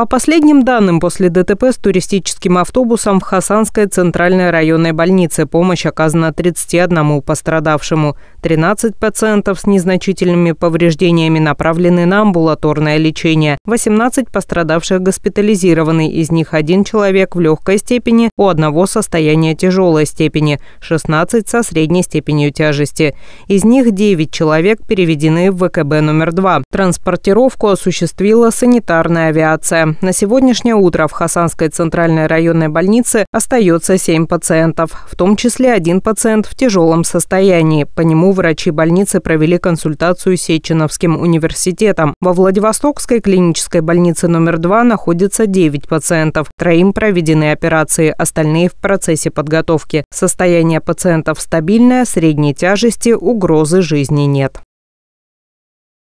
По последним данным, после ДТП с туристическим автобусом в Хасанской центральной районной больнице помощь оказана 31 пострадавшему. 13 пациентов с незначительными повреждениями направлены на амбулаторное лечение. 18 пострадавших госпитализированы, из них один человек в легкой степени, у одного состояние тяжелой степени, 16 со средней степенью тяжести. Из них 9 человек переведены в ВКБ номер 2. Транспортировку осуществила санитарная авиация. На сегодняшнее утро в Хасанской центральной районной больнице остается 7 пациентов, в том числе один пациент в тяжелом состоянии. По нему врачи больницы провели консультацию с Сеченовским университетом. Во Владивостокской клинической больнице номер 2 находится 9 пациентов. Троим проведены операции, остальные в процессе подготовки. Состояние пациентов стабильное, средней тяжести, угрозы жизни нет.